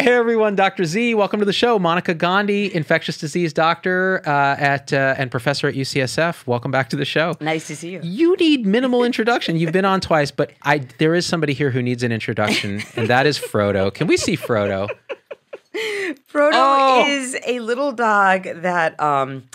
Hey everyone, Dr. Z, welcome to the show. Monica Gandhi, infectious disease doctor uh, at uh, and professor at UCSF. Welcome back to the show. Nice to see you. You need minimal introduction. You've been on twice, but I there is somebody here who needs an introduction, and that is Frodo. Can we see Frodo? Frodo oh. is a little dog that um,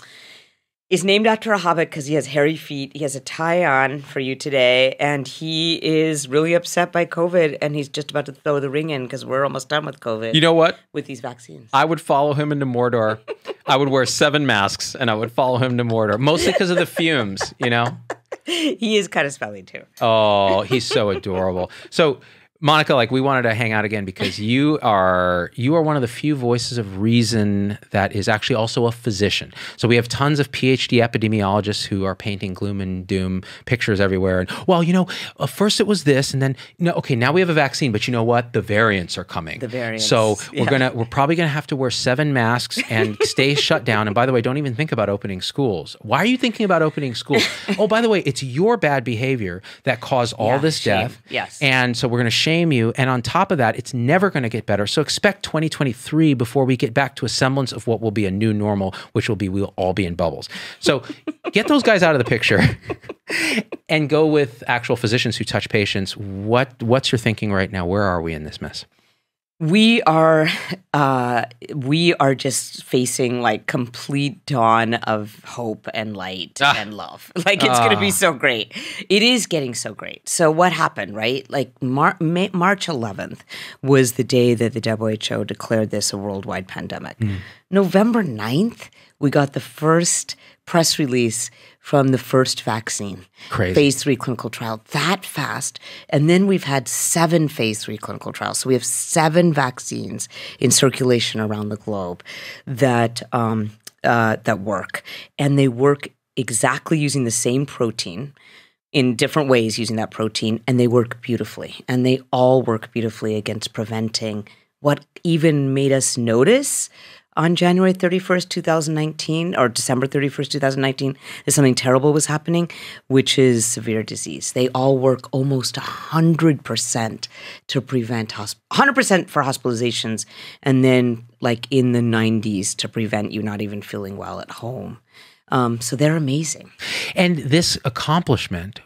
is named after a hobbit because he has hairy feet. He has a tie on for you today, and he is really upset by COVID, and he's just about to throw the ring in because we're almost done with COVID. You know what? With these vaccines, I would follow him into Mordor. I would wear seven masks, and I would follow him to Mordor, mostly because of the fumes. You know, he is kind of smelly too. Oh, he's so adorable. So Monica, like we wanted to hang out again because you are you are one of the few voices of reason that is actually also a physician. So we have tons of PhD epidemiologists who are painting gloom and doom pictures everywhere. And well, you know, uh, first it was this, and then you no, know, okay, now we have a vaccine, but you know what? The variants are coming. The variants. So we're yeah. gonna we're probably gonna have to wear seven masks and stay shut down. And by the way, don't even think about opening schools. Why are you thinking about opening schools? oh, by the way, it's your bad behavior that caused all yeah, this shame. death. Yes. And so we're gonna shame shame you. And on top of that, it's never going to get better. So expect 2023 before we get back to a semblance of what will be a new normal, which will be we'll all be in bubbles. So get those guys out of the picture and go with actual physicians who touch patients. What what's your thinking right now? Where are we in this mess? we are uh, we are just facing like complete dawn of hope and light ah. and love like it's ah. gonna be ah. so great it is getting so great so what happened right like Mar- May- march 11th was the day that the who declared this a worldwide pandemic mm. november 9th we got the first press release from the first vaccine. Crazy. Phase three clinical trial that fast. And then we've had seven phase three clinical trials. So we have seven vaccines in circulation around the globe that, um, uh, that work. And they work exactly using the same protein in different ways using that protein, and they work beautifully. And they all work beautifully against preventing what even made us notice on January 31st, 2019, or December 31st, 2019, that something terrible was happening, which is severe disease. They all work almost 100% to prevent, 100% for hospitalizations, and then like in the 90s to prevent you not even feeling well at home. Um, so they're amazing. And this accomplishment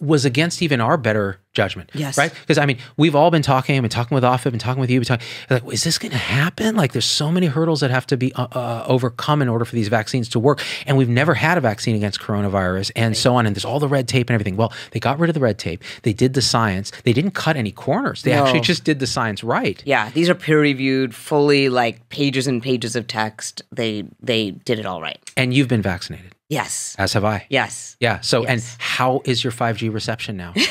was against even our better judgment. Yes. Right? Because I mean, we've all been talking, I've been talking with Offit, been talking with you, been talking, like, is this going to happen? Like, there's so many hurdles that have to be uh, uh, overcome in order for these vaccines to work. And we've never had a vaccine against coronavirus and right. so on. And there's all the red tape and everything. Well, they got rid of the red tape. They did the science. They didn't cut any corners. They no. actually just did the science right. Yeah. These are peer reviewed, fully like pages and pages of text. They, they did it all right. And you've been vaccinated. Yes. As have I. Yes. Yeah. So, yes. and how is your 5G reception now?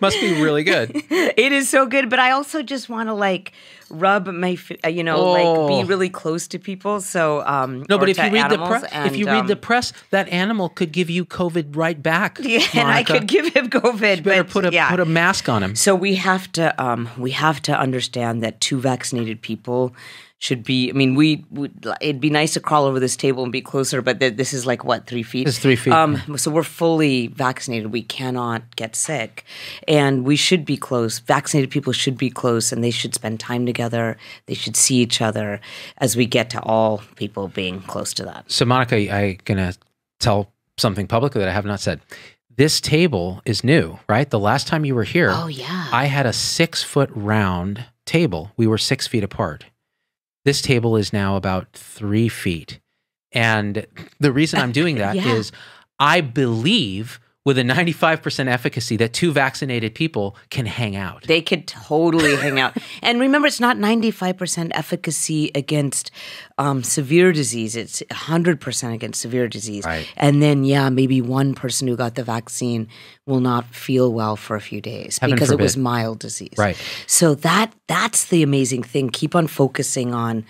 Must be really good. it is so good, but I also just want to like rub my, uh, you know, oh. like be oh. really close to people. So um, no, but if you read the press, if you read the um, press, that animal could give you COVID right back. Yeah, Monica. and I could give him COVID. You better but, put a yeah. put a mask on him. So we have to um, we have to understand that two vaccinated people should be. I mean, we would. It'd be nice to crawl over this table and be closer, but th- this is like what three feet. It's three feet. Um, so we're fully vaccinated. We cannot get sick, and we should be close. Vaccinated people should be close, and they should spend time together. They should see each other as we get to all people being close to that. So, Monica, I'm gonna tell something publicly that I have not said this table is new, right? The last time you were here, oh yeah, I had a six foot round table. We were six feet apart. This table is now about three feet. And the reason I'm doing that yeah. is I believe with a 95% efficacy that two vaccinated people can hang out. They could totally hang out. And remember, it's not 95% efficacy against um, severe disease, it's 100% against severe disease. Right. And then, yeah, maybe one person who got the vaccine will not feel well for a few days Heaven because forbid. it was mild disease. Right. So that that's the amazing thing. Keep on focusing on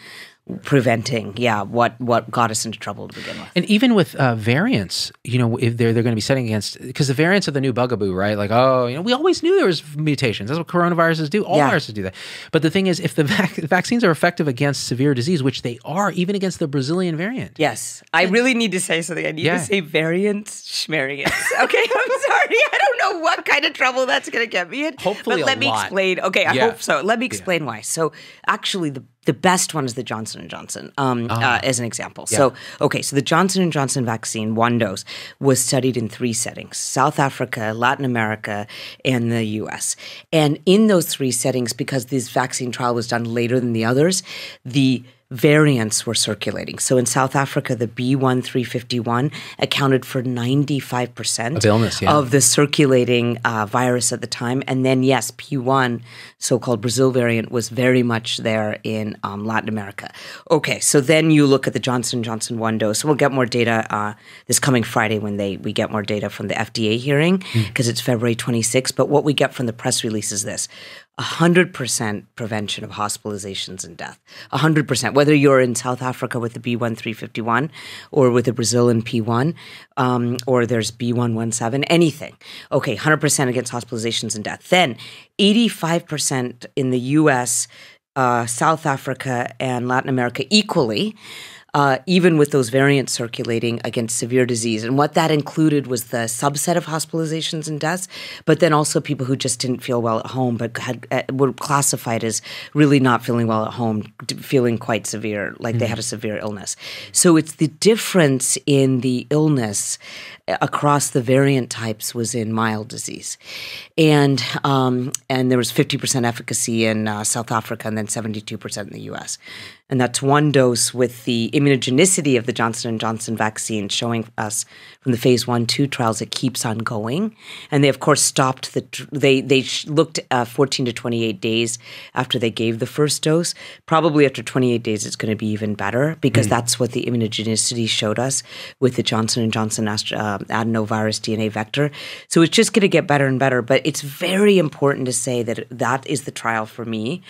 preventing yeah what what got us into trouble to begin with and even with uh, variants you know if they're they're going to be setting against because the variants of the new bugaboo right like oh you know we always knew there was mutations that's what coronaviruses do all yeah. viruses do that but the thing is if the vac- vaccines are effective against severe disease which they are even against the brazilian variant yes i really need to say something i need yeah. to say variants schmariants okay i'm sorry i don't know what kind of trouble that's going to get me in hopefully but let me lot. explain okay i yeah. hope so let me explain why so actually the the best one is the Johnson and Johnson, um, ah. uh, as an example. Yeah. So, okay, so the Johnson and Johnson vaccine, one dose, was studied in three settings: South Africa, Latin America, and the U.S. And in those three settings, because this vaccine trial was done later than the others, the variants were circulating. So in South Africa, the B1351 accounted for 95% of, illness, yeah. of the circulating uh, virus at the time. And then, yes, P1, so called Brazil variant, was very much there in um, Latin America. Okay, so then you look at the Johnson Johnson 1 dose. We'll get more data uh, this coming Friday when they we get more data from the FDA hearing hmm. because mm. it's February 26. But what we get from the press release is this 100% prevention of hospitalizations and death. 100%. Whether you're in South Africa with the B1351 or with the Brazilian P1 um, or there's B117, anything. Okay, 100% against hospitalizations and death. Then 85% in the US, uh, South Africa, and Latin America equally uh, even with those variants circulating against severe disease. And what that included was the subset of hospitalizations and deaths, but then also people who just didn't feel well at home, but had, uh, were classified as really not feeling well at home, feeling quite severe, like mm-hmm. they had a severe illness. So it's the difference in the illness across the variant types was in mild disease, and um, and there was fifty percent efficacy in uh, South Africa, and then seventy two percent in the U.S. And that's one dose with the immunogenicity of the Johnson and Johnson vaccine showing us from the phase one two trials it keeps on going and they of course stopped the they they looked uh, 14 to 28 days after they gave the first dose probably after 28 days it's going to be even better because mm. that's what the immunogenicity showed us with the johnson and johnson uh, adenovirus dna vector so it's just going to get better and better but it's very important to say that that is the trial for me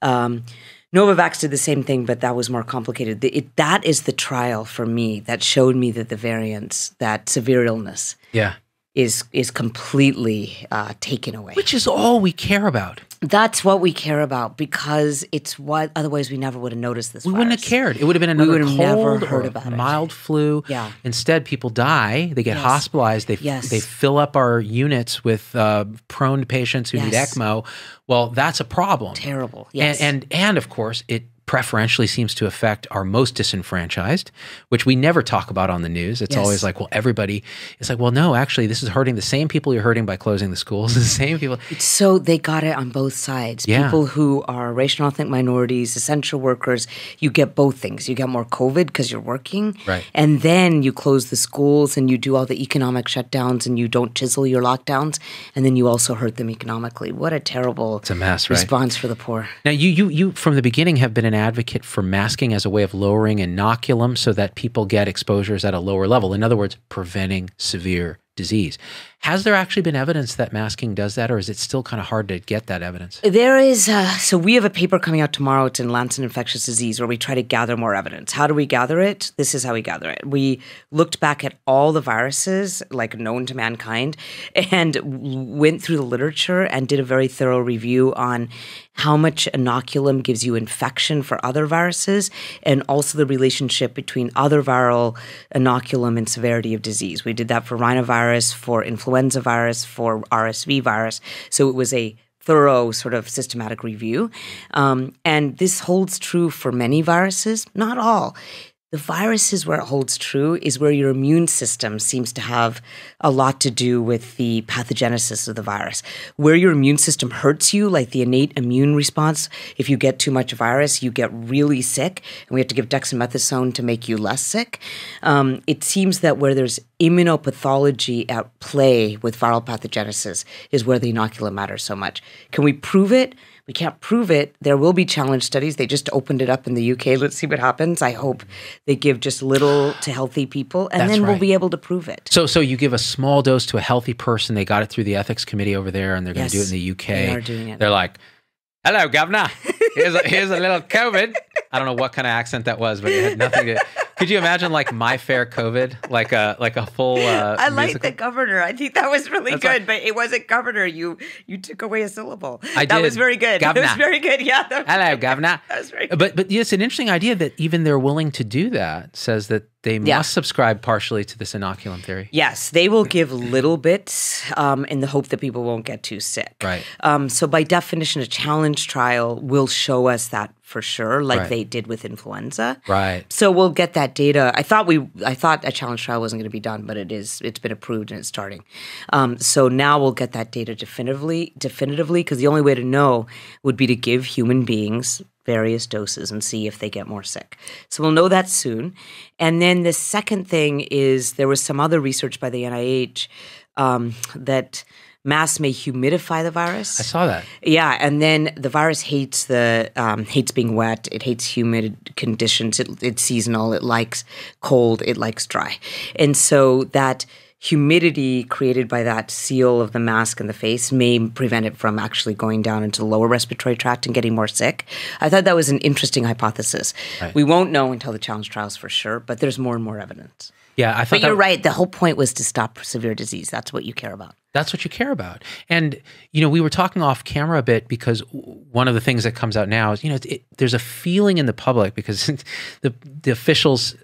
um, Novavax did the same thing, but that was more complicated. It, that is the trial for me that showed me that the variants, that severe illness, yeah, is is completely uh, taken away. Which is all we care about. That's what we care about because it's what otherwise we never would have noticed this. We virus. wouldn't have cared. It would have been another we cold heard about mild it. flu. Yeah. Instead, people die. They get yes. hospitalized. They yes. they fill up our units with uh, prone patients who yes. need ECMO. Well, that's a problem. Terrible. Yes. And, and and of course it preferentially seems to affect our most disenfranchised, which we never talk about on the news. It's yes. always like, well, everybody is like, well, no, actually, this is hurting the same people you're hurting by closing the schools, the same people. So they got it on both sides. Yeah. People who are racial ethnic minorities, essential workers, you get both things. You get more COVID because you're working. Right. And then you close the schools and you do all the economic shutdowns and you don't chisel your lockdowns. And then you also hurt them economically. What a terrible it's a mess, right? response for the poor. Now, you, you, you from the beginning have been an advocate for masking as a way of lowering inoculum so that people get exposures at a lower level. In other words, preventing severe disease. Has there actually been evidence that masking does that, or is it still kind of hard to get that evidence? There is. Uh, so, we have a paper coming out tomorrow. It's in Lancet Infectious Disease where we try to gather more evidence. How do we gather it? This is how we gather it. We looked back at all the viruses, like known to mankind, and went through the literature and did a very thorough review on how much inoculum gives you infection for other viruses, and also the relationship between other viral inoculum and severity of disease. We did that for rhinovirus, for influenza influenza virus, for RSV virus. So it was a thorough sort of systematic review. Um, and this holds true for many viruses, not all. The virus is where it holds true, is where your immune system seems to have a lot to do with the pathogenesis of the virus. Where your immune system hurts you, like the innate immune response, if you get too much virus, you get really sick, and we have to give dexamethasone to make you less sick. Um, it seems that where there's immunopathology at play with viral pathogenesis is where the inoculum matters so much. Can we prove it? we can't prove it. There will be challenge studies. They just opened it up in the UK. Let's see what happens. I hope they give just little to healthy people, and That's then right. we'll be able to prove it. So, so you give a small dose to a healthy person. They got it through the ethics committee over there, and they're going to do it in the UK. They are doing it. They're like, "Hello, governor. Here's a, here's a little COVID." I don't know what kind of accent that was, but it had nothing to. Could you imagine like My Fair COVID, like a like a full? Uh, I like the governor. I think that was really That's good, like, but it wasn't governor. You you took away a syllable. I that did. was very good. Governor. That was very good. Yeah. That was Hello, governor. That was very good. But but yes, an interesting idea that even they're willing to do that says that they yeah. must subscribe partially to this inoculum theory. Yes, they will give little bits um, in the hope that people won't get too sick. Right. Um, so, by definition, a challenge trial will show us that for sure, like right. they did with influenza. Right. So we'll get that data. I thought we, I thought a challenge trial wasn't going to be done, but it is. It's been approved and it's starting. Um, so now we'll get that data definitively, definitively, because the only way to know would be to give human beings various doses and see if they get more sick. So we'll know that soon. And then the second thing is there was some other research by the NIH um, that masks may humidify the virus. I saw that. Yeah, and then the virus hates the um, hates being wet. It hates humid conditions. It, it's seasonal. It likes cold. It likes dry, and so that humidity created by that seal of the mask and the face may prevent it from actually going down into the lower respiratory tract and getting more sick. I thought that was an interesting hypothesis. Right. We won't know until the challenge trials for sure, but there's more and more evidence. Yeah, I thought. But you're right. The whole point was to stop severe disease. That's what you care about. That's what you care about. And you know, we were talking off camera a bit because one of the things that comes out now is you know it, there's a feeling in the public because the the officials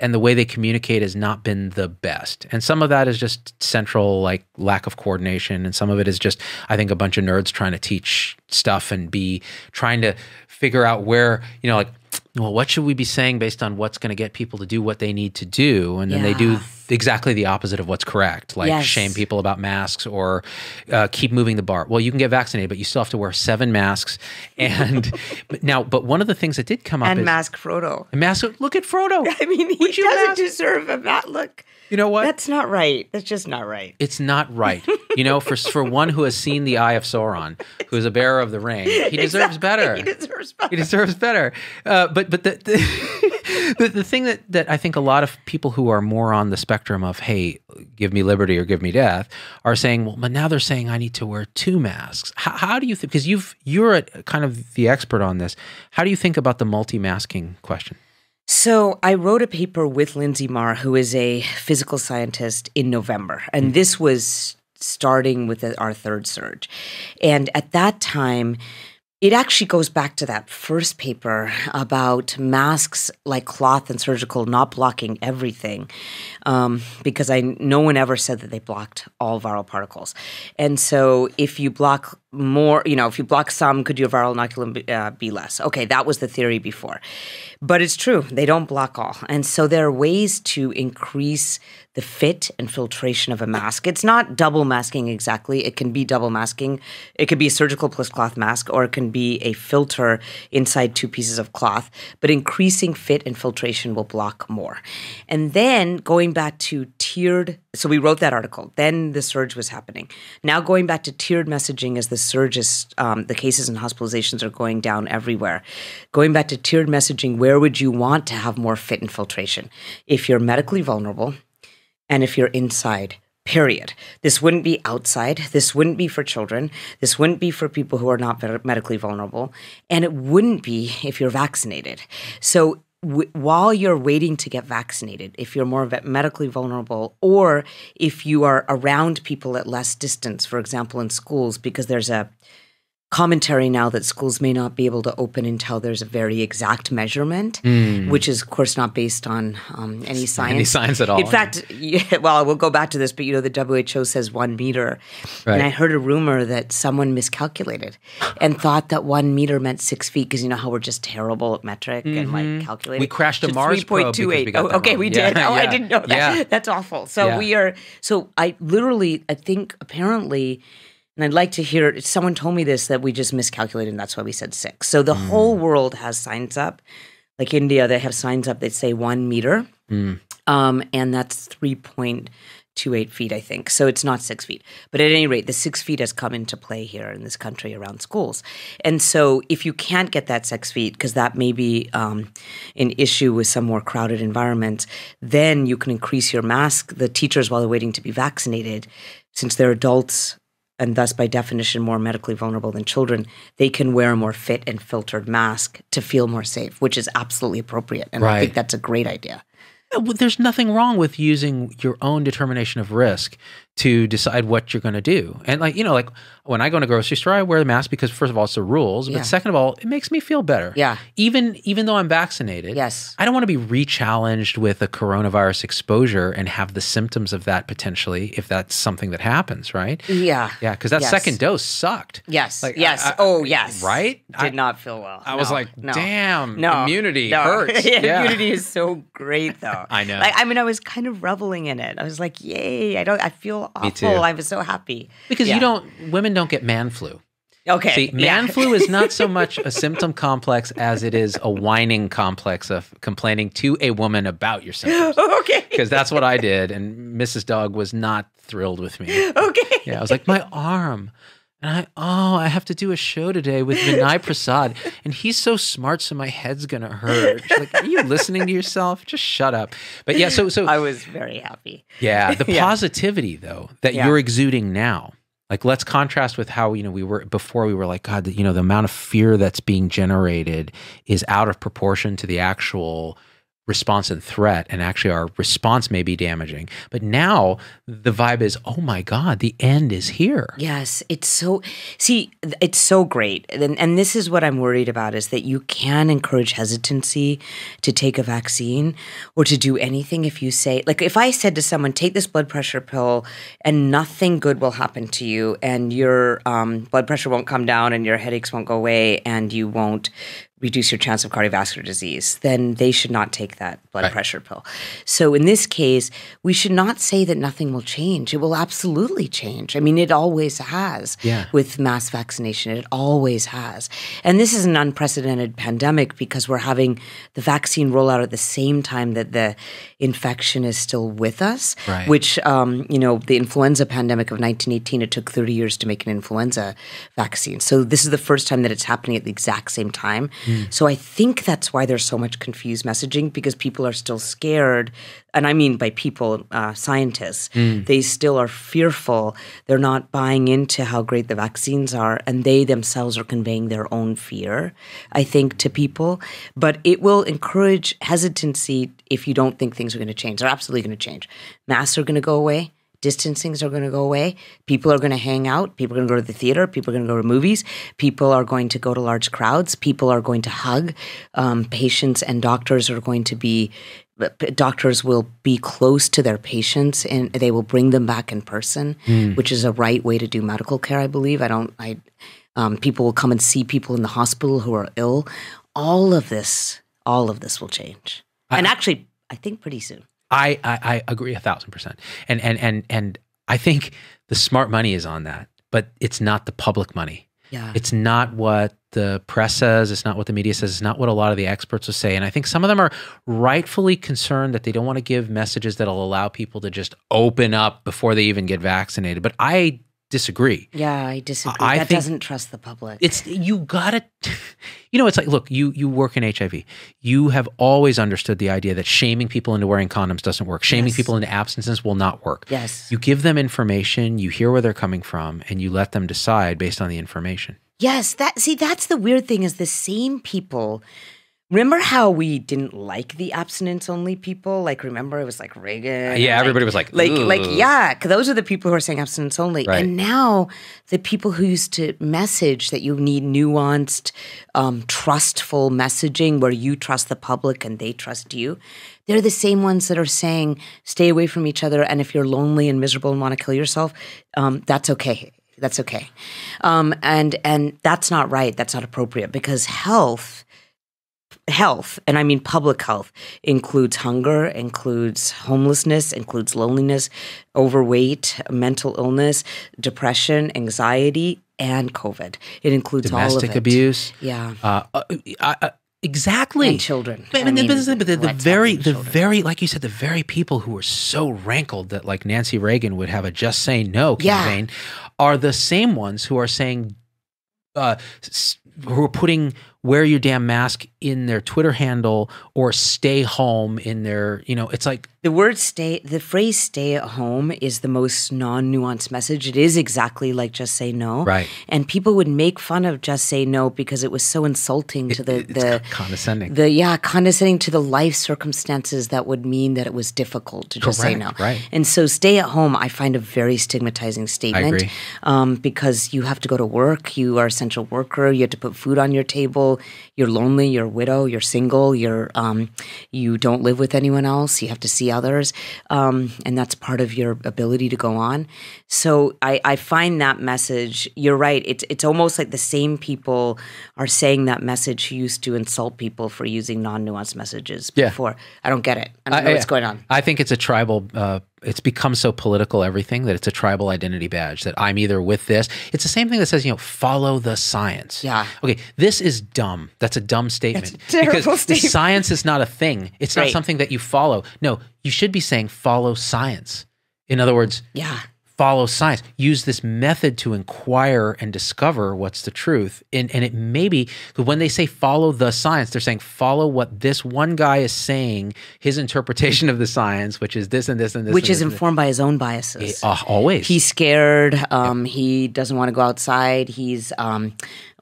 and the way they communicate has not been the best. And some of that is just central like lack of coordination and some of it is just I think a bunch of nerds trying to teach stuff and be trying to figure out where, you know, like well, what should we be saying based on what's going to get people to do what they need to do? And then yeah. they do exactly the opposite of what's correct, like yes. shame people about masks or uh, keep moving the bar. Well, you can get vaccinated, but you still have to wear seven masks. And but now, but one of the things that did come up and is, mask Frodo. And mask. Look at Frodo. I mean, he doesn't mask? deserve a mask. Look. You know what? That's not right. That's just not right. It's not right. you know, for for one who has seen the Eye of Sauron, who is a bearer of the ring, he deserves exactly. better. He deserves better. He deserves better. Uh, but but but the the, the, the, thing that, that I think a lot of people who are more on the spectrum of hey, give me liberty or give me death are saying, well, but now they're saying I need to wear two masks. How, how do you think? Because you've you're a, kind of the expert on this. How do you think about the multi-masking question? So, I wrote a paper with Lindsay Marr, who is a physical scientist, in November. And mm-hmm. this was starting with uh, our third surge. And at that time, it actually goes back to that first paper about masks like cloth and surgical not blocking everything, um, because I no one ever said that they blocked all viral particles, and so if you block more, you know, if you block some, could your viral inoculum uh, be less? Okay, that was the theory before, but it's true they don't block all, and so there are ways to increase the fit and filtration of a mask. It's not double masking exactly. It can be double masking. It could be a surgical plus cloth mask or it can be a filter inside two pieces of cloth, but increasing fit and filtration will block more. And then going back to tiered, so we wrote that article. Then the surge was happening. Now going back to tiered messaging as the surge is, um, the cases and hospitalizations are going down everywhere. Going back to tiered messaging, where would you want to have more fit and filtration? If you're medically vulnerable, and if you're inside. Period. This wouldn't be outside. This wouldn't be for children. This wouldn't be for people who are not medically vulnerable. And it wouldn't be if you're vaccinated. So w- while you're waiting to get vaccinated, if you're more medically vulnerable, or if you are around people at less distance, for example, in schools, because there's a commentary now that schools may not be able to open until there's a very exact measurement, mm. which is, of course, not based on um, any science. Any science at all. In fact, yeah, well, we'll go back to this, but you know, the WHO says one meter. Right. And I heard a rumor that someone miscalculated and thought that one meter meant six feet because you know how we're just terrible at metric mm -hmm. and like mm-hmm. calculating. We crashed a Mars 3.28. We oh, okay, wrong. we did. Yeah, oh, yeah. I didn't know that. Yeah. That's awful. So we are, so I literally, I think apparently, and I'd like to hear someone told me this that we just miscalculated and that's why we said six. So the mm. whole world has signs up. Like India, they have signs up that say one meter. Mm. Um, and that's 3.28 feet, I think. So it's not six feet. But at any rate, the six feet has come into play here in this country around schools. And so if you can't get that six feet, because that may be um, an issue with some more crowded environments, then you can increase your mask. The teachers, while they're waiting to be vaccinated, since they're adults, and thus by definition more medically vulnerable than children, they can wear a more fit and filtered mask to feel more safe, which is absolutely appropriate. And right. I think that's a great idea. There's nothing wrong with using your own determination of risk to decide what you're going to do. And like, you know, like when I go to a grocery store, I wear the mask because first of all, it's the rules, yeah. but second of all, it makes me feel better. Yeah. Even even though I'm vaccinated, yes, I don't want to be re-challenged with a coronavirus exposure and have the symptoms of that potentially if that's something that happens, right? Yeah. Yeah, because that yes. second dose sucked. Yes. Like, yes. I, I, oh, yes. Right. Did I, not feel well. I no. was like, no. damn. No. Immunity no. hurts. yeah, yeah. Immunity is so great, though. I know. Like, I mean, I was kind of reveling in it. I was like, yay! I don't. I feel me awful. I was so happy because yeah. you don't. Women don't get man flu. Okay. See, man yeah. flu is not so much a symptom complex as it is a whining complex of complaining to a woman about your symptoms. Okay. Because that's what I did, and Mrs. Dog was not thrilled with me. Okay. Yeah, I was like, my arm. And I, oh, I have to do a show today with Vinay Prasad. And he's so smart, so my head's gonna hurt. She's like, are you listening to yourself? Just shut up. But yeah, so so I was very happy. Yeah. The positivity yeah. though that yeah. you're exuding now. Like let's contrast with how, you know, we were before we were like, God, you know, the amount of fear that's being generated is out of proportion to the actual response and threat and actually our response may be damaging but now the vibe is oh my god the end is here yes it's so see it's so great and, and this is what i'm worried about is that you can encourage hesitancy to take a vaccine or to do anything if you say like if i said to someone take this blood pressure pill and nothing good will happen to you and your um, blood pressure won't come down and your headaches won't go away and you won't reduce your chance of cardiovascular disease, then they should not take that blood right. pressure pill. So in this case, we should not say that nothing will change. It will absolutely change. I mean, it always has yeah. with mass vaccination. It always has. And this is an unprecedented pandemic because we're having the vaccine rollout at the same time that the infection is still with us, right. which, um, you know, the influenza pandemic of 1918, it took 30 years to make an influenza vaccine. So this is the first time that it's happening at the exact same time. Mm. Mm. So I think that's why there's so much confused messaging because people are still scared. And I mean by people, uh, scientists, mm. they still are fearful. They're not buying into how great the vaccines are, and they themselves are conveying their own fear, I think, to people. But it will encourage hesitancy if you don't think things are going to change. They're absolutely going to change. Masks are going to go away distancings are going to go away. People are going to hang out. People are going to go to the theater. People are going to go to movies. People are going to go to large crowds. People are going to hug. Um, patients and doctors are going to be, doctors will be close to their patients and they will bring them back in person, mm. which is a right way to do medical care, I believe. I don't, I, um, people will come and see people in the hospital who are ill. All of this, all of this will change. I, and actually, I think pretty soon. I, I, I agree a thousand percent. And and and and I think the smart money is on that, but it's not the public money. Yeah. It's not what the press says. It's not what the media says. It's not what a lot of the experts will say. And I think some of them are rightfully concerned that they don't want to give messages that'll allow people to just open up before they even get vaccinated. But I disagree. Yeah, I disagree. I that doesn't trust the public. It's you gotta, you know, it's like look, you you work in HIV. You have always understood the idea that shaming people into wearing condoms doesn't work. Shaming yes. people into abstinence will not work. Yes, you give them information, you hear where they're coming from, and you let them decide based on the information. Yes, that see that's the weird thing is the same people Remember how we didn't like the abstinence only people? Like, remember it was like Reagan. Yeah, everybody like, was like, like, Ugh. like, yeah, those are the people who are saying abstinence only. Right. And now the people who used to message that you need nuanced, um, trustful messaging where you trust the public and they trust you, they're the same ones that are saying stay away from each other. And if you're lonely and miserable and want to kill yourself, um, that's okay. That's okay. Um, and and that's not right. That's not appropriate because health health, and I mean public health, includes hunger, includes homelessness, includes loneliness, overweight, mental illness, depression, anxiety, and COVID. It includes domestic abuse. Yeah. Uh, uh I, I, uh, exactly. And children. But, I mean, but the, the, the very, the very, like you said, the very people who were so rankled that like Nancy Reagan would have a "Just Say No" campaign, yeah. are the same ones who are saying, uh, who are putting wear your damn mask in their Twitter handle or stay home in their, you know, it's like the word stay, the phrase stay at home is the most non nuanced message. It is exactly like just say no. Right. And people would make fun of just say no because it was so insulting it, to the, the condescending. The, yeah, condescending to the life circumstances that would mean that it was difficult to just Correct, say no. Right. And so stay at home, I find a very stigmatizing statement um, because you have to go to work, you are essential worker, you have to put food on your table you're lonely, you're a widow, you're single, you're um, you don't live with anyone else, you have to see others, um, and that's part of your ability to go on. So I, I find that message. You're right. It's it's almost like the same people are saying that message who used to insult people for using non nuanced messages yeah. before. I don't get it. I don't I, know what's going on. I think it's a tribal. Uh, it's become so political everything that it's a tribal identity badge that I'm either with this. It's the same thing that says, you know, follow the science. Yeah. Okay, this is dumb. That's a dumb statement. A because statement. The science is not a thing. It's right. not something that you follow. No, you should be saying follow science. In other words, yeah follow science use this method to inquire and discover what's the truth and, and it maybe when they say follow the science they're saying follow what this one guy is saying his interpretation of the science which is this and this and this which and is this informed by his own biases uh, always he's scared um, yeah. he doesn't want to go outside he's um,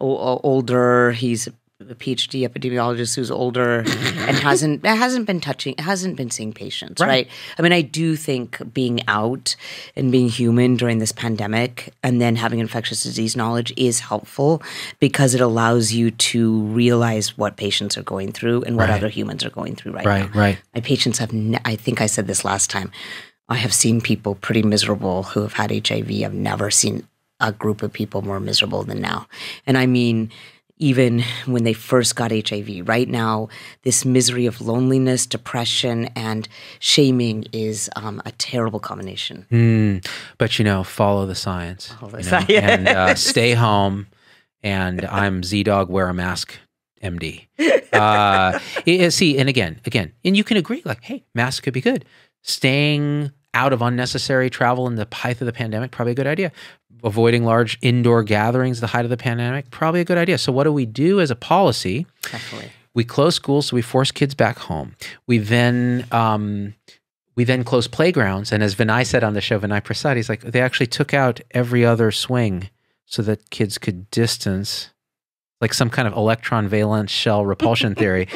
older he's a PhD epidemiologist who's older and hasn't hasn't been touching hasn't been seeing patients, right. right. I mean, I do think being out and being human during this pandemic and then having infectious disease knowledge is helpful because it allows you to realize what patients are going through and what right. other humans are going through right, right now. Right, My patients have. I think I said this last time. I have seen people pretty miserable who have had HIV. I've never seen a group of people more miserable than now. And I mean, even when they first got HIV. Right now, this misery of loneliness, depression, and shaming is um, a terrible combination. Mm, but you know, follow the science. Follow the science. And uh, stay home. And I'm Z Dog, wear a mask. MD. Uh, see, and again, again, and you can agree, like, hey, masks could be good. Staying out of unnecessary travel in the height of the pandemic, probably a good idea avoiding large indoor gatherings the height of the pandemic probably a good idea so what do we do as a policy Definitely. we close schools so we force kids back home we then um, we then close playgrounds and as vinay said on the show vinay prasad he's like they actually took out every other swing so that kids could distance like some kind of electron valence shell repulsion theory,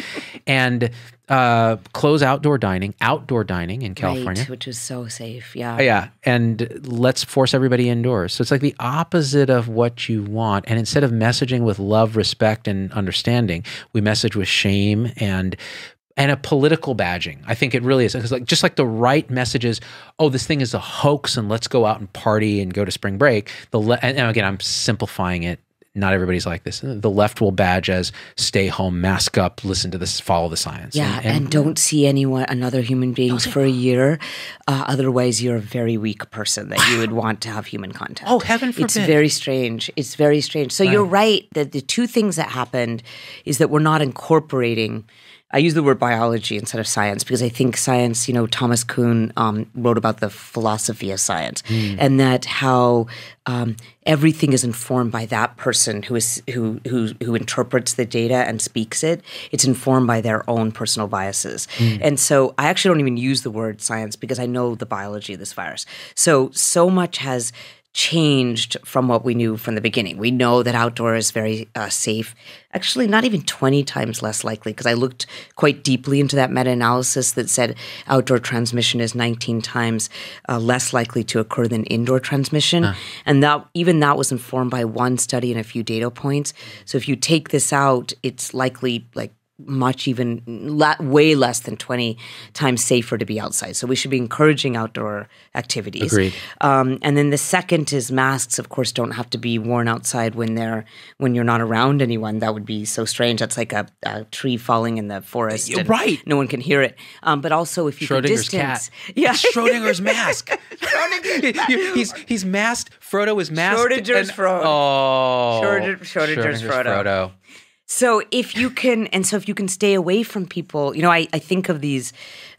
and uh, close outdoor dining, outdoor dining in California, right, which is so safe. Yeah, yeah, and let's force everybody indoors. So it's like the opposite of what you want. And instead of messaging with love, respect, and understanding, we message with shame and and a political badging. I think it really is because like just like the right messages, oh, this thing is a hoax, and let's go out and party and go to spring break. The le- and again, I'm simplifying it not everybody's like this. The left will badge as stay home, mask up, listen to this, follow the science. Yeah, and, and, and don't see anyone, another human beings oh, for a year. Uh, otherwise, you're a very weak person that you would want to have human contact. Oh, heaven forbid! It's very strange. It's very strange. So right. you're right that the two things that happened is that we're not incorporating I use the word biology instead of science because I think science, you know, Thomas Kuhn um, wrote about the philosophy of science mm. and that how um, everything is informed by that person who is who who who interprets the data and speaks it. It's informed by their own personal biases, mm. and so I actually don't even use the word science because I know the biology of this virus. So so much has changed from what we knew from the beginning. We know that outdoor is very uh, safe, actually, not even 20 times less likely, because I looked quite deeply into that meta analysis that said outdoor transmission is 19 times uh, less likely to occur than indoor transmission. And that even that was informed by one study and a few data points. So if you take this out, it's likely like much even la- way less than 20 times safer to be outside so we should be encouraging outdoor activities Agreed. Um, and then the second is masks of course don't have to be worn outside when they're when you're not around anyone that would be so strange that's like a, a tree falling in the forest right no one can hear it um, but also if you can distance cat. yeah Schrodinger's mask Schrodinger's he's he's masked Frodo is masked Schrodinger's and, Frodo oh Schrodinger's, Schrodinger's Frodo. Frodo. So if you can, and so if you can stay away from people, you know, I, I think of these,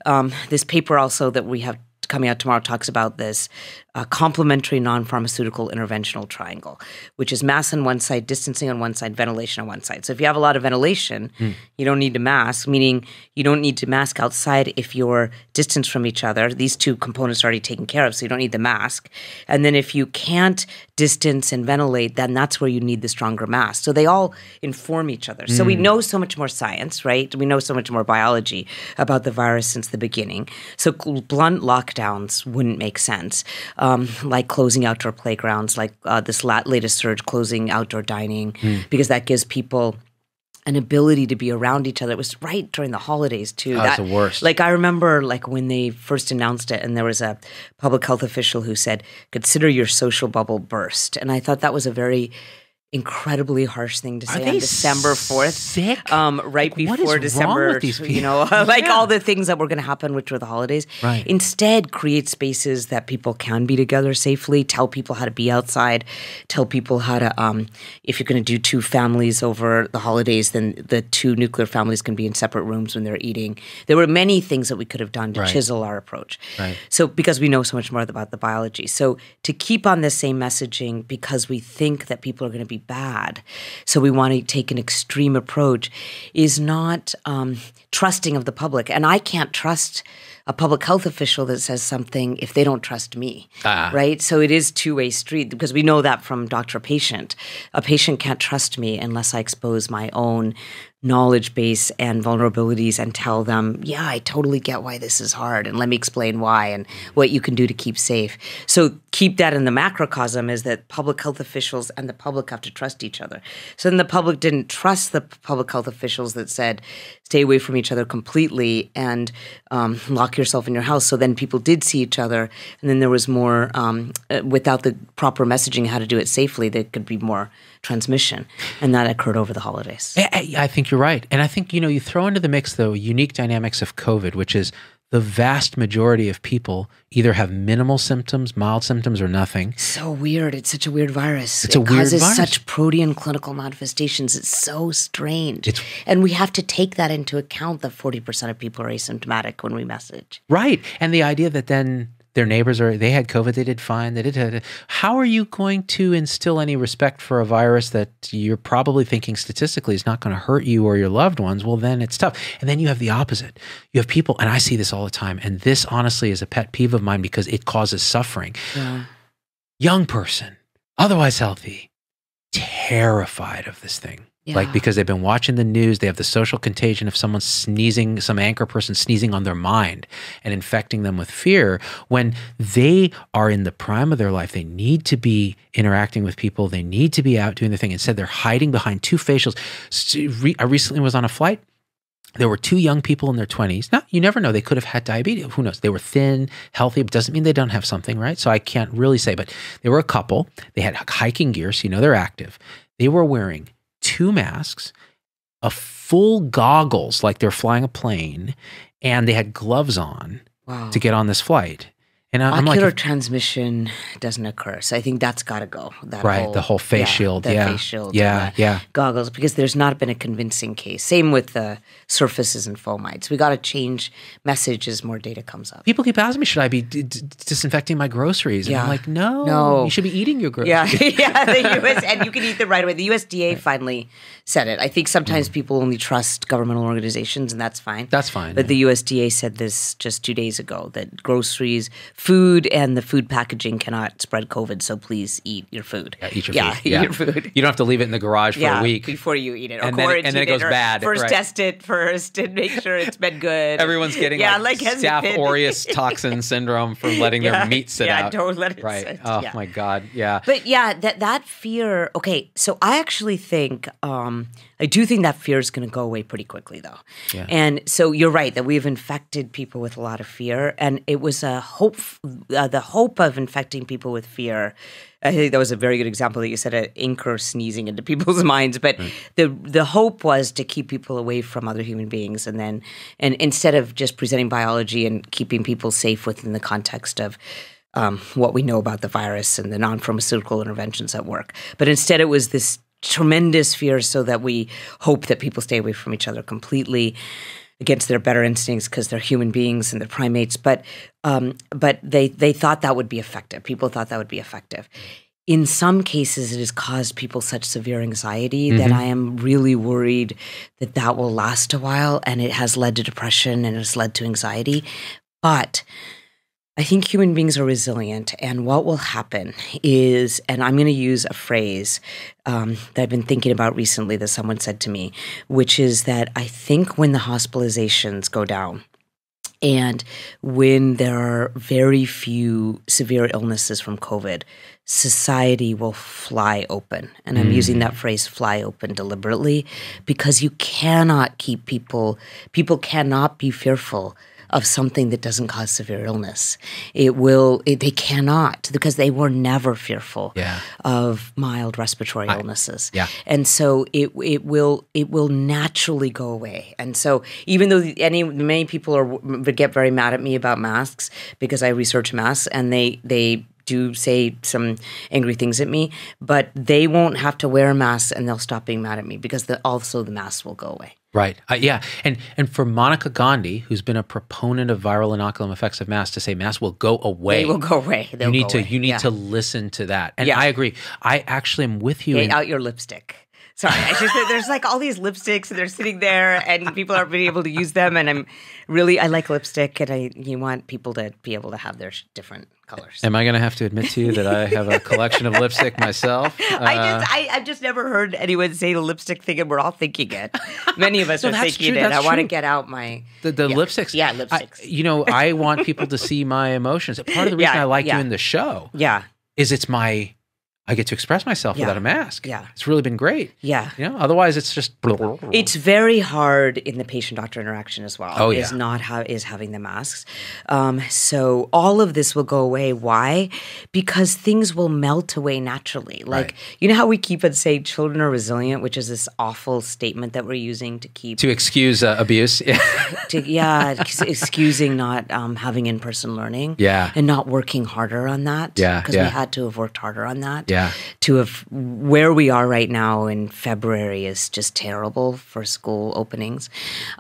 um, this paper also that we have coming out tomorrow talks about this uh, complementary non-pharmaceutical interventional triangle, which is mass on one side, distancing on one side, ventilation on one side. So if you have a lot of ventilation, mm. you don't need to mask, meaning you don't need to mask outside if you're distanced from each other. These two components are already taken care of, so you don't need the mask. And then if you can't distance and ventilate, then that's where you need the stronger mask. So they all inform each other. Mm. So we mm. know so much more science, right? We know so much more biology about the virus since the beginning. So blunt lockdowns wouldn't make sense, um, like closing outdoor playgrounds, like uh, this latest surge, closing outdoor dining, mm. because that gives people an ability to be around each other. It was right during the holidays too. Oh, that, the worst. Like I remember, like when they first announced it, and there was a public health official who said, "Consider your social bubble burst," and I thought that was a very incredibly harsh thing to say on December 4th. Sick? Um, right like, before December, you know, like yeah. all the things that were going to happen, which were the holidays. Right. Instead, create spaces that people can be together safely, tell people how to be outside, tell people how to, um, if you're going to do two families over the holidays, then the two nuclear families can be in separate rooms when they're eating. There were many things that we could have done to right. chisel our approach. Right. So, because we know so much more about the biology. So, to keep on the same messaging because we think that people are going to be bad. So we want to take an extreme approach, is not um, trusting of the public. And I can't trust a public health official that says something if they don't trust me, ah. right? So it is two way street because we know that from doctor patient. A patient can't trust me unless I expose my own knowledge base and vulnerabilities and tell them, yeah, I totally get why this is hard and let me explain why and what you can do to keep safe. So keep that in the macrocosm is that public health officials and the public have to trust each other. So then the public didn't trust the public health officials that said, stay away from each other completely and um, lock yourself in your house. So then people did see each other and then there was more, um, uh, without the proper messaging how to do it safely, there could be more transmission. And that occurred over the holidays. I, I think you're right. And I think, you know, you throw into the mix the unique dynamics of COVID, which is the vast majority of people either have minimal symptoms, mild symptoms, or nothing. So weird. It's such a weird virus. It's a it weird causes virus. such protean clinical manifestations. It's so strange. It's, and we have to take that into account that 40% of people are asymptomatic when we message. Right. And the idea that then their neighbors are they had COVID, they did fine, they did. How are you going to instill any respect for a virus that you're probably thinking statistically is not going to hurt you or your loved ones? Well, then it's tough. And then you have the opposite. You have people, and I see this all the time. And this honestly is a pet peeve of mine because it causes suffering. Yeah. Young person, otherwise healthy, terrified of this thing. Yeah. Like because they've been watching the news, they have the social contagion of someone sneezing, some anchor person sneezing on their mind and infecting them with fear when they are in the prime of their life. They need to be interacting with people. They need to be out doing the thing. Instead, they're hiding behind two facials. I recently was on a flight there were two young people in their 20s. Now, you never know. They could have had diabetes. Who knows? They were thin, healthy. It doesn't mean they don't have something, right? So I can't really say, but they were a couple. They had hiking gear, so you know they're active. They were wearing two masks, a full goggles like they're flying a plane, and they had gloves on wow. to get on this flight. And I, am like, ocular transmission doesn't occur, so I think that's got to go. That right, whole, the whole face yeah, shield, yeah, face shield, yeah, yeah, goggles, because there's not been a convincing case. Same with the surfaces and fomites. We got to change message as more data comes up. People keep asking me, should I be disinfecting my groceries? And yeah. I'm like, no, no, you should be eating your groceries. Yeah, yeah. The US and you can eat them right away. The USDA right. finally said it. I think sometimes mm. people only trust governmental organizations, and that's fine. That's fine. But yeah. the USDA said this just two days ago that groceries food, and the food packaging cannot spread COVID. So please eat your food. Yeah, eat your yeah, food. Yeah. Eat your food. You don't have to leave it in the garage for yeah, a week before you eat it, or and then, and then it goes it, bad. First right. test it first and make sure it's been good. Everyone's getting yeah, like, like Staph aureus toxin syndrome from letting their meat sit out. Yeah, don't let it right. sit. Oh my god. Yeah. But yeah, that that fear. Okay, so I actually think. Um, I do think that fear is going to go away pretty quickly, though. Yeah. And so you're right that we've infected people with a lot of fear, and it was a hope, uh, the hope of infecting people with fear. I think that was a very good example that you said of anchor sneezing into people's minds. But right. the the hope was to keep people away from other human beings, and then and instead of just presenting biology and keeping people safe within the context of um, what we know about the virus and the non pharmaceutical interventions at work. But instead, it was this tremendous fear so that we hope that people stay away from each other completely against their better instincts because they're human beings and they're primates but um, but they they thought that would be effective people thought that would be effective in some cases it has caused people such severe anxiety mm -hmm. that mm-hmm. i am really worried that that will last a while and it has led to depression and has led to anxiety but I think human beings are resilient, and what will happen is, and I'm going to use a phrase um, that I've been thinking about recently that someone said to me, which is that I think when the hospitalizations go down, and when there are very few severe illnesses from COVID, society will fly open. And I'm mm. using that phrase fly open deliberately because you cannot keep people, people cannot be fearful of something that doesn't cause severe illness. It will. It, they cannot because they were never fearful yeah. of mild respiratory I, illnesses. Yeah. And so it it will it will naturally go away. And so even though any many people are get very mad at me about masks because I research masks and they they do say some angry things at me, but they won't have to wear a mask, and they'll stop being mad at me because the, also the masks will go away. Right. Uh, yeah. And and for Monica Gandhi, who's been a proponent of viral inoculum effects of mass, to say mass will go away. They will go away. They'll you need to away. you need yeah. to listen to that. And yeah. I agree. I actually am with you. Get in, out your lipstick. Sorry, I just there's like all these lipsticks and they're sitting there, and people aren't being able to use them. And I'm really I like lipstick, and I you want people to be able to have their different colors. Am I going to have to admit to you that I have a collection of lipstick myself? Uh, I just I, have just never heard anyone say the lipstick thing, and we're all thinking it. Many of us no, are thinking true, it. I want to get out my the, the yeah. lipsticks. Yeah, lipsticks. I, you know, I want people to see my emotions. Part of the reason yeah, I like yeah. doing the show, yeah, is it's my I get to express myself yeah. without a mask. Yeah. It's really been great. Yeah. You know, otherwise it's just It's very hard in the patient doctor interaction as well. Oh, yeah. Is not is having the masks. Um, so all of this will go away. Why? Because things will melt away naturally. Like right. you know how we keep it say children are resilient, which is this awful statement that we're using to keep to excuse uh, abuse. to, yeah, excusing not um, having in-person learning. Yeah. And not working harder on that. Yeah. Because yeah. we had to have worked harder on that. Yeah yeah. to have where we are right now in February is just terrible for school openings.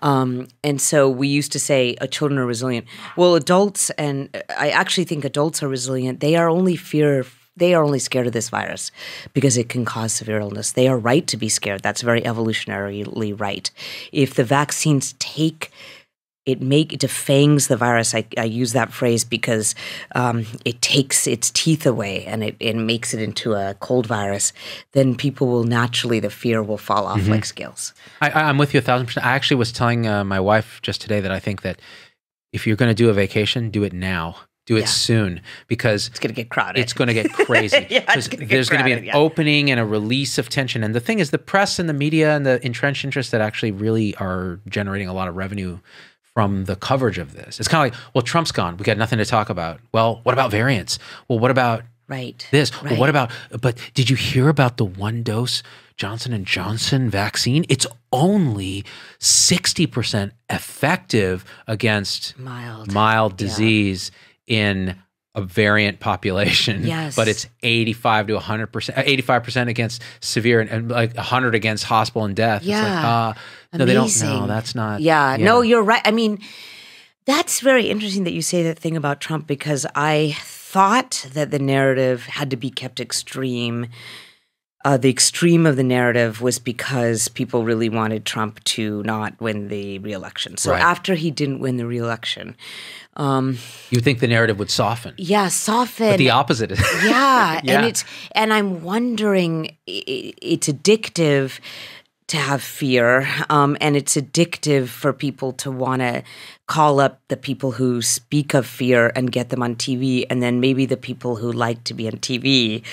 Um, and so we used to say uh, children are resilient. Well, adults, and uh, I actually think adults are resilient, they are only fear they are only scared of this virus because it can cause severe illness. They are right to be scared. That's very evolutionarily right. If the vaccines take it make defangs the virus. I, I use that phrase because um, it takes its teeth away and it, it makes it into a cold virus. Then people will naturally the fear will fall off mm-hmm. like scales. I, am with you a thousand percent. I actually was telling uh, my wife just today that I think that if you're going to do a vacation, do it now. Do it yeah. soon because it's going to get crowded. It's going to get crazy. yeah, gonna get there's going to be an yeah. opening and a release of tension. And the thing is, the press and the media and the entrenched interests that actually really are generating a lot of revenue from the coverage of this. It's kind of like, well, Trump's gone. We got nothing to talk about. Well, what about variants? Well, what about right this? Right. Well, what about? But did you hear about the one dose Johnson and Johnson vaccine? It's only sixty percent effective against mild mild disease yeah. in a variant population, yes. but it's 85 to 100%, 85% uh, against severe and, and like 100 against hospital and death. Yeah. Like, uh, no, they don't. that's not. Yeah. yeah. No, you're right. I mean, that's very interesting that you say that thing about Trump because I thought that the narrative had to be kept extreme. Uh, the extreme of the narrative was because people really wanted Trump to not win the reelection. So right. after he didn't win the reelection, um, you think the narrative would soften? Yeah, soften. But the opposite. yeah, yeah, and it's and I'm wondering. It's addictive to have fear. Um, and it's addictive for people to want to call up the people who speak of fear and get them on TV. And then maybe the people who like to be on TV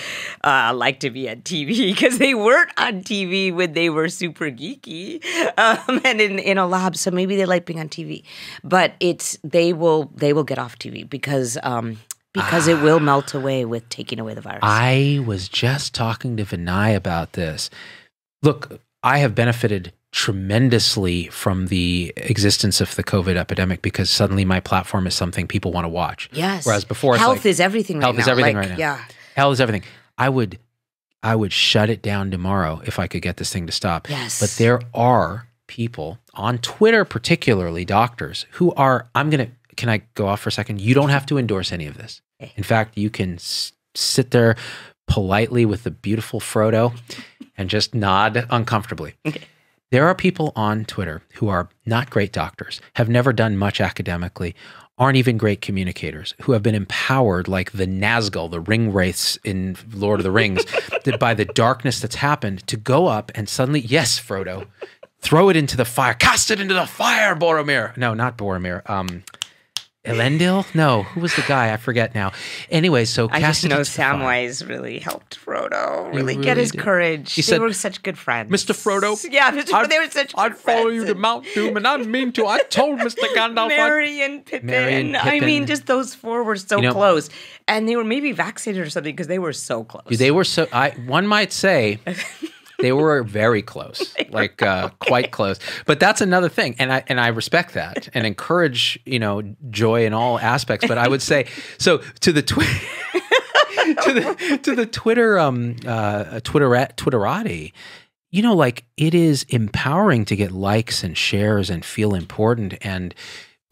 uh, like to be on TV because they weren't on TV when they were super geeky um, and in, in a lab. So maybe they like being on TV. But it's they will they will get off TV because um, because it will melt ah. away with taking away the virus. I was just talking to Vinay about this. Look, I have benefited tremendously from the existence of the COVID epidemic because suddenly my platform is something people want to watch. Yes. Whereas before, health like, is everything. Health is everything like, right now. Yeah. Health is everything. I would, I would shut it down tomorrow if I could get this thing to stop. Yes. But there are people on Twitter, particularly doctors, who are. I'm gonna. Can I go off for a second? You don't have to endorse any of this. In fact, you can sit there politely with the beautiful Frodo and just nod uncomfortably. Okay. There are people on Twitter who are not great doctors, have never done much academically, aren't even great communicators, who have been empowered like the Nazgul, the ring wraiths in Lord of the Rings, by the darkness that's happened to go up and suddenly, yes, Frodo, throw it into the fire, cast it into the fire, Boromir. No, not Boromir. Um, Elendil? No, who was the guy? I forget now. Anyway, so I just know Samwise really helped Frodo really, really get his did. courage. He they said, were such good friends, Mr. Frodo. Yeah, Mr. Frodo, they were such. I'd follow you to Mount Doom, and I mean to. I told Mr. Gandalf. Mary and Pippin. Mary and Pippin. I mean, just those four were so you know, close, and they were maybe vaccinated or something because they were so close. They were so. I one might say. they were very close, like uh, okay. quite close. But that's another thing, and I and I respect that and encourage you know joy in all aspects. But I would say so to the tweet to the to the Twitter um uh Twitterat Twitterati, you know, like it is empowering to get likes and shares and feel important and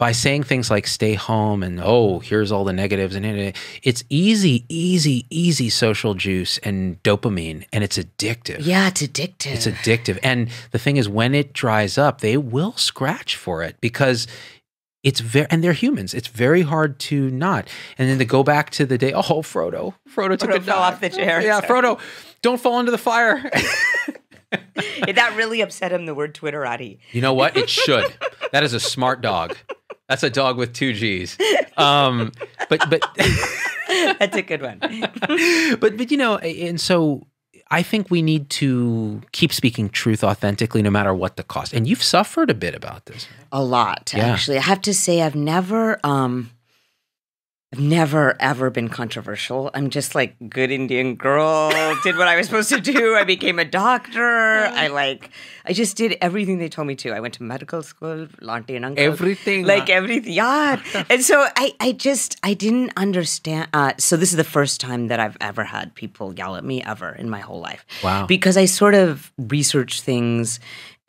by saying things like stay home and oh, here's all the negatives and it's easy, easy, easy social juice and dopamine and it's addictive. Yeah, it's addictive. It's addictive. And the thing is when it dries up, they will scratch for it because it's very and they're humans. It's very hard to not. And then to go back to the day, oh Frodo. Frodo took Frodo a fell off the chair. Yeah, Frodo, don't fall into the fire. that really upset him the word Twitterati. You know what? It should. That is a smart dog. That's a dog with two G's. Um, but but that's a good one. but but you know, and so I think we need to keep speaking truth authentically, no matter what the cost. And you've suffered a bit about this. A lot, yeah. actually. I have to say, I've never. Um, I've never ever been controversial. I'm just like good Indian girl, did what I was supposed to do. I became a doctor. I like I just did everything they told me to. I went to medical school, auntie and uncle. Everything. Like everything. Yeah. and so I I just I didn't understand uh, so this is the first time that I've ever had people yell at me ever in my whole life. Wow. Because I sort of research things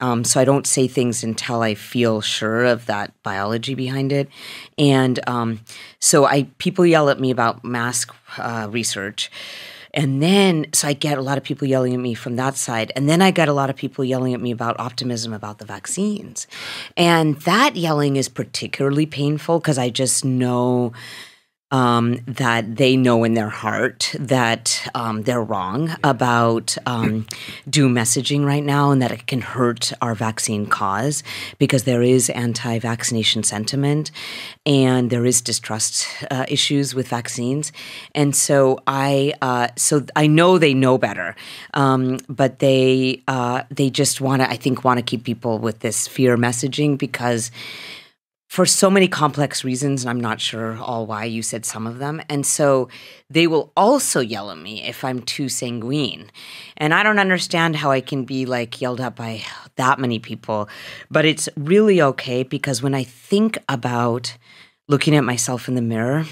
um, so I don't say things until I feel sure of that biology behind it. And um, so I people yell at me about mask uh, research. And then, so I get a lot of people yelling at me from that side. And then I get a lot of people yelling at me about optimism about the vaccines. And that yelling is particularly painful because I just know um, that they know in their heart that um, they're wrong about um, doom messaging right now and that it can hurt our vaccine cause because there is anti vaccination sentiment and there is distrust uh, issues with vaccines. And so I, uh, so I know they know better, um, but they, uh, they just want to, I think, want to keep people with this fear messaging because for so many complex reasons, and I'm not sure all why you said some of them. And so they will also yell at me if I'm too sanguine. And I don't understand how I can be like yelled at by that many people, but it's really okay because when I think about looking at myself in the mirror,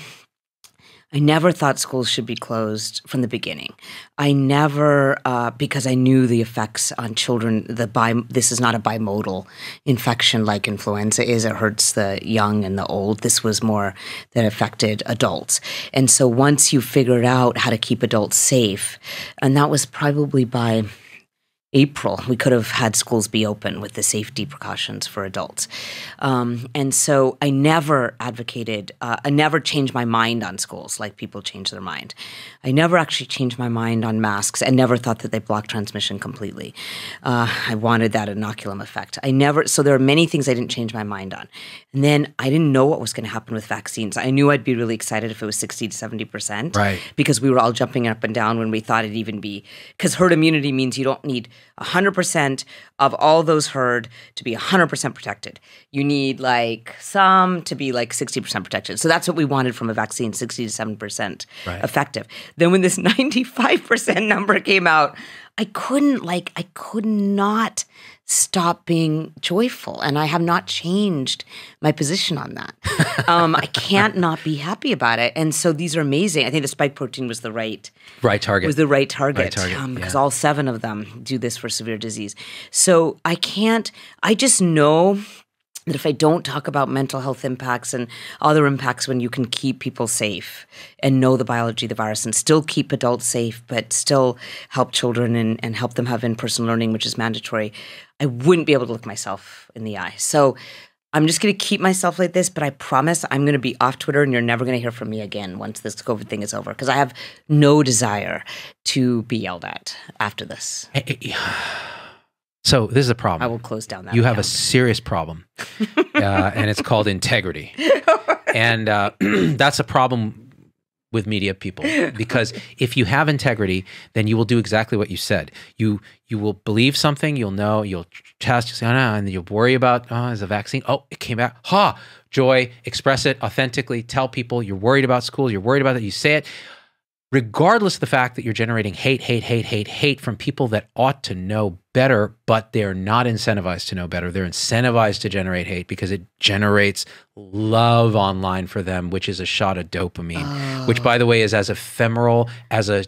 I never thought schools should be closed from the beginning. I never, uh, because I knew the effects on children. The bi this is not a bimodal infection like influenza is. It hurts the young and the old. This was more that affected adults. And so once you figured out how to keep adults safe, and that was probably by April, we could have had schools be open with the safety precautions for adults. Um, and so I never advocated, uh, I never changed my mind on schools like people change their mind. I never actually changed my mind on masks and never thought that they block transmission completely. Uh, I wanted that inoculum effect. I never, so there are many things I didn't change my mind on. And then I didn't know what was going to happen with vaccines. I knew I'd be really excited if it was 60 to 70%. Right. Because we were all jumping up and down when we thought it'd even be, because herd immunity means you don't need 100% of all those herd to be 100% protected. You need like some to be like 60% protected. So that's what we wanted from a vaccine 60 to 7% right. effective. Then when this 95% number came out, I couldn't like, I could not stop being joyful. And I have not changed my position on that. Um, I can't not be happy about it. And so these are amazing. I think the spike protein was the right right target. Was the right target um, because right um, yeah. all seven of them do this for severe disease. So I can't. I just know that if I don't talk about mental health impacts and other impacts when you can keep people safe and know the biology of the virus and still keep adults safe, but still help children and, and help them have in person learning, which is mandatory, I wouldn't be able to look myself in the eye. So I'm just going to keep myself like this, but I promise I'm going to be off Twitter and you're never going to hear from me again once this COVID thing is over because I have no desire to be yelled at after this. So this is a problem. I will close down that. You account. have a serious problem, uh, and it's called integrity. and uh, that's a problem with media people because if you have integrity then you will do exactly what you said you you will believe something you'll know you'll test you say oh, ah, no and you'll worry about oh is a vaccine oh it came out ha joy express it authentically tell people you're worried about school you're worried about that you say it regardless of the fact that you're generating hate, hate, hate, hate, hate from people that ought to know better, but they're not incentivized to know better. They're incentivized to generate hate because it generates love online for them, which is a shot of dopamine, which, oh. by the way, is as ephemeral as a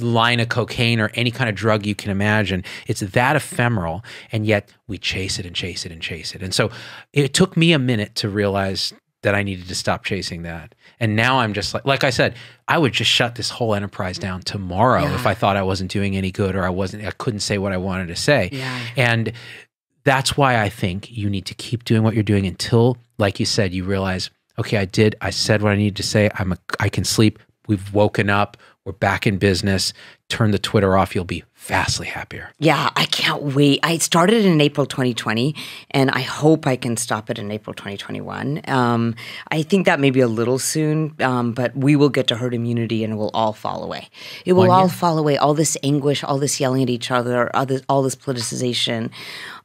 line of cocaine or any kind of drug you can imagine. It's that ephemeral, and yet we chase it and chase it and chase it. And so it took me a minute to realize that I needed to stop chasing that. And now I'm just like, like I said, I would just shut this whole enterprise down tomorrow yeah. if I thought I wasn't doing any good or I wasn't, I couldn't say what I wanted to say. Yeah. And that's why I think you need to keep doing what you're doing until, like you said, you realize, okay, I did, I said what I needed to say. I'm, a, I can sleep. We've woken up. We're back in business turn the Twitter off, you'll be vastly happier. Yeah, I can't wait. I started in April 2020, and I hope I can stop it in April 2021. Um, I think that may be a little soon, um, but we will get to herd immunity and it will all fall away. It will all fall away. All this anguish, all this yelling at each other, all this, all this politicization,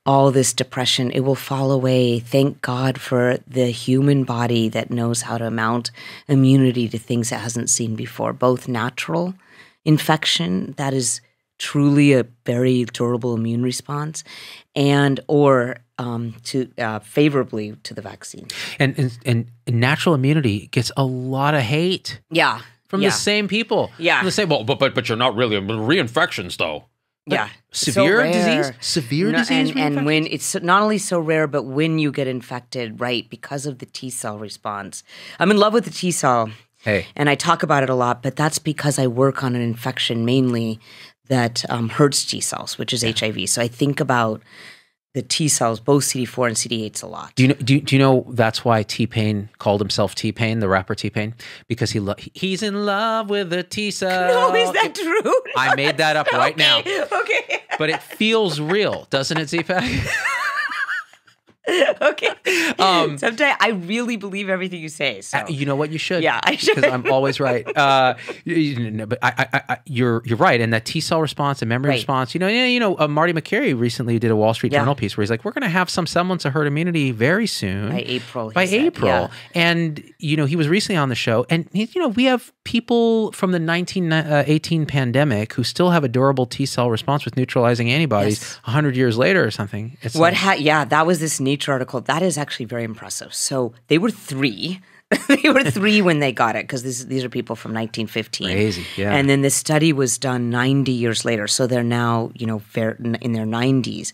all this depression, it will fall away. Thank God for the human body that knows how to mount immunity to things it hasn't seen before, both natural – infection that is truly a very durable immune response and or um, to uh, favorably to the vaccine and, and and natural immunity gets a lot of hate yeah from yeah. the same people yeah from the same well but but, but you're not really reinfections though but yeah severe so disease severe no, disease and, and when it's not only so rare but when you get infected right because of the t cell response i'm in love with the t cell Hey. And I talk about it a lot, but that's because I work on an infection mainly that um, hurts T cells, which is yeah. HIV. So I think about the T cells, both CD4 and CD8s, a lot. Do you know? Do, do you know that's why T Pain called himself T Pain, the rapper T Pain, because he lo- he's in love with the T cell. No, is that true? No, I made that up right now. Okay, but it feels real, doesn't it, Z okay. Um, Sometimes I really believe everything you say. So. Uh, you know what? You should. Yeah, I should. Because I'm always right. Uh, you know, but I, I, I, you're you're right. And that T cell response and memory right. response. You know, you know, uh, Marty McCary recently did a Wall Street yeah. Journal piece where he's like, "We're going to have some semblance of herd immunity very soon." By April. By said. April. Yeah. And you know, he was recently on the show, and he, you know, we have people from the 1918 uh, pandemic who still have a durable T cell response with neutralizing antibodies yes. 100 years later or something. It's what? Like, yeah, that was this neat. Nature article. That is actually very impressive. So they were three. they were three when they got it because these are people from 1915. Crazy, yeah. And then the study was done 90 years later, so they're now you know in their 90s,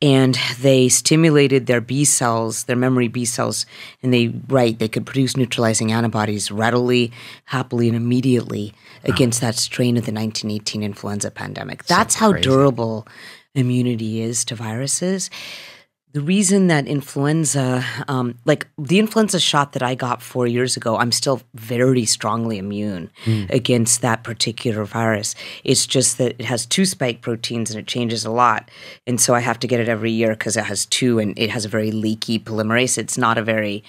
and they stimulated their B cells, their memory B cells, and they right they could produce neutralizing antibodies readily, happily, and immediately against oh. that strain of the 1918 influenza pandemic. That's so how durable immunity is to viruses the reason that influenza, um, like the influenza shot that I got four years ago, I'm still very strongly immune mm. against that particular virus. It's just that it has two spike proteins and it changes a lot. And so I have to get it every year because it has two and it has a very leaky polymerase. It's not a very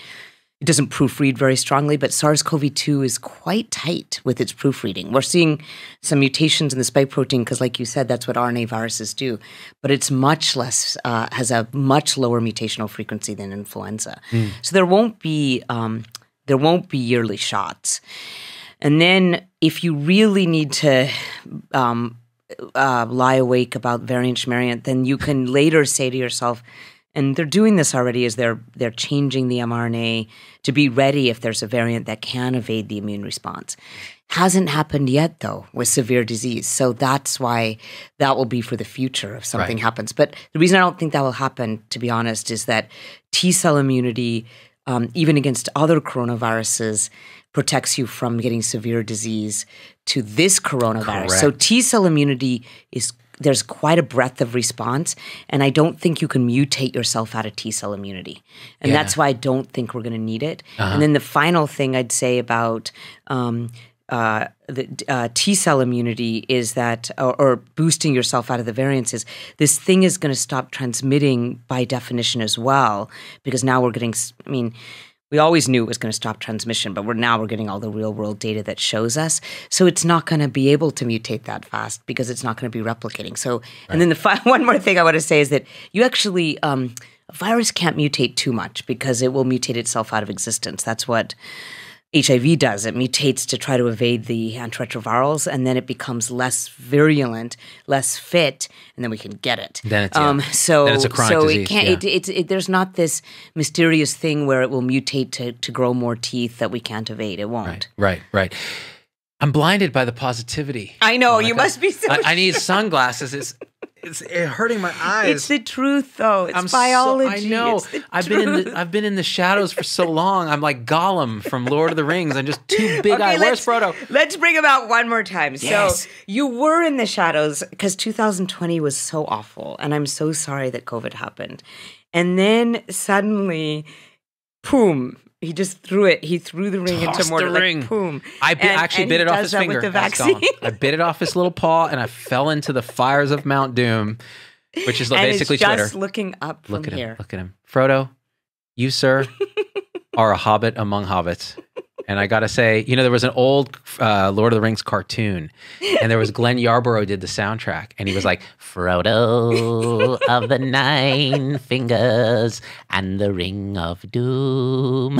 it doesn't proofread very strongly, but SARS CoV 2 is quite tight with its proofreading. We're seeing some mutations in the spike protein because, like you said, that's what RNA viruses do, but it's much less, uh, has a much lower mutational frequency than influenza. Mm. So there won't be. Um, there won't be yearly shots. And then, if you really need to um, uh, lie awake about variant variant, then you can later say to yourself, and they're doing this already is they're they're changing the mRNA to be ready if there's a variant that can evade the immune response. Hasn't happened yet though with severe disease. So that's why that will be for the future if something right. happens. But the reason I don't think that will happen, to be honest, is that T cell immunity, um, even against other coronaviruses, protects you from getting severe disease to this coronavirus. Correct. So T cell immunity is there's quite a breadth of response. And I don't think you can mutate yourself out of T cell immunity. And yeah. that's why I don't think we're going to need it. Uh -huh. And uh-huh. then the final thing I'd say about um, uh, the uh, T cell immunity is that, or, or, boosting yourself out of the variances, this thing is going to stop transmitting by definition as well, because now we're getting, I mean, we always knew it was going to stop transmission, but we're now we're getting all the real world data that shows us. So it's not going to be able to mutate that fast because it's not going to be replicating. So, right. and then the one more thing I want to say is that you actually. Um, a virus can't mutate too much because it will mutate itself out of existence. That's what HIV does. It mutates to try to evade the antiretrovirals, and then it becomes less virulent, less fit, and then we can get it. Then it's, um, yeah. so, then it's a chronic so disease. It can't, yeah. it, it, it, there's not this mysterious thing where it will mutate to, to grow more teeth that we can't evade. It won't. Right, right, right. I'm blinded by the positivity. I know. Monica. You must be so I, I need sunglasses. It's it's hurting my eyes. It's the truth, though. It's I'm biology. So, I know. I've truth. been in the I've been in the shadows for so long. I'm like Gollum from Lord of the Rings. I'm just too big okay, eyed. Where's Frodo? Let's bring him out one more time. Yes. So you were in the shadows because 2020 was so awful, and I'm so sorry that COVID happened. And then suddenly, boom, he just threw it. He threw the ring Tossed into Mordor. The ring. Like, boom. I and, actually and bit it off his finger. I bit it off his little paw, and I fell into the fires of Mount Doom, which is and basically it's just Twitter. looking up. Look at here. him. Look at him. Frodo, you sir, are a hobbit among hobbits. And I got to say, you know, there was an old uh, Lord of the Rings cartoon, and there was Glenn Yarborough did the soundtrack, and he was like, Frodo of the Nine Fingers and the Ring of Doom.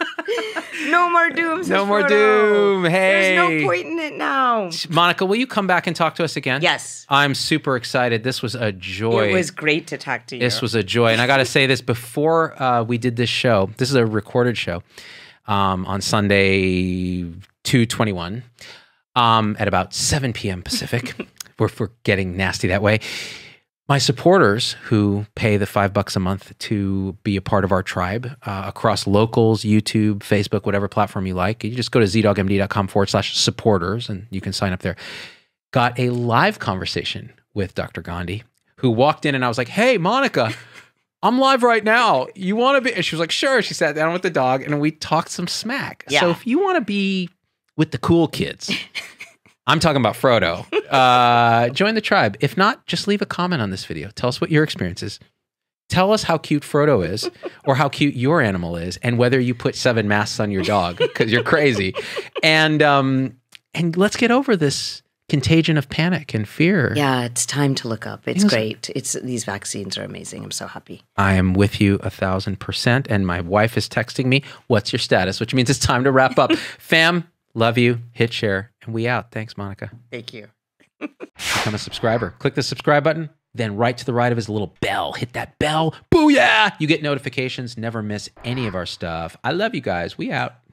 no more doom. No more Frodo. doom. Hey, there's no point in it now. Monica, will you come back and talk to us again? Yes. I'm super excited. This was a joy. It was great to talk to you. This was a joy, and I got to say this before uh, we did this show. This is a recorded show um, on Sunday, 221, um, at about 7 p.m. Pacific. we're, we're getting nasty that way. My supporters who pay the five bucks a month to be a part of our tribe uh, across locals, YouTube, Facebook, whatever platform you like, you just go to zdogmd.com forward slash supporters and you can sign up there. Got a live conversation with Dr. Gandhi, who walked in and I was like, hey, Monica. I'm live right now. You want to be? And she was like, sure. She sat down with the dog and we talked some smack. Yeah. So if you want to be with the cool kids, I'm talking about Frodo, uh, join the tribe. If not, just leave a comment on this video. Tell us what your experience is. Tell us how cute Frodo is or how cute your animal is and whether you put seven masks on your dog because you're crazy. And, um, and let's get over this contagion of panic and fear. Yeah, it's time to look up. It's great. it's these vaccines are amazing. I'm so happy. I am with you a thousand percent. And my wife is texting me, "What's your status?" Which means it's time to wrap up. Fam, love you. Hit share, and we out. Thanks, Monica. Thank you. Become a subscriber. Click the subscribe button. Then right to the right of his little bell. Hit that bell. Booyah! You get notifications. Never miss any of our stuff. I love you guys. We out.